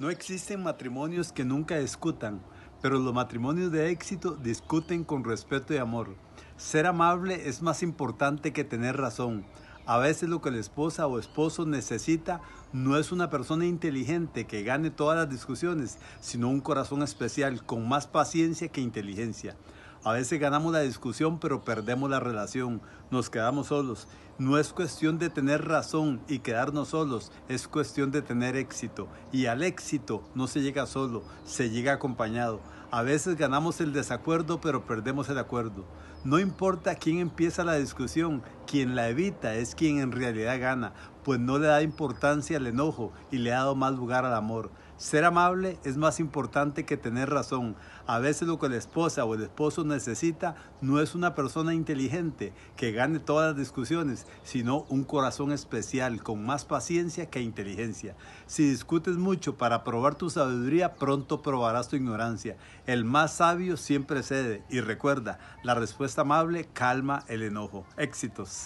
No existen matrimonios que nunca discutan, pero los matrimonios de éxito discuten con respeto y amor. Ser amable es más importante que tener razón. A veces lo que la esposa o esposo necesita no es una persona inteligente que gane todas las discusiones, sino un corazón especial con más paciencia que inteligencia. A veces ganamos la discusión pero perdemos la relación, nos quedamos solos. No es cuestión de tener razón y quedarnos solos, es cuestión de tener éxito. Y al éxito no se llega solo, se llega acompañado. A veces ganamos el desacuerdo pero perdemos el acuerdo. No importa quién empieza la discusión, quien la evita es quien en realidad gana, pues no le da importancia al enojo y le ha dado más lugar al amor. Ser amable es más importante que tener razón. A veces lo que la esposa o el esposo necesita no es una persona inteligente que gane todas las discusiones, sino un corazón especial con más paciencia que inteligencia. Si discutes mucho para probar tu sabiduría, pronto probarás tu ignorancia. El más sabio siempre cede y recuerda, la respuesta amable calma el enojo. Éxitos.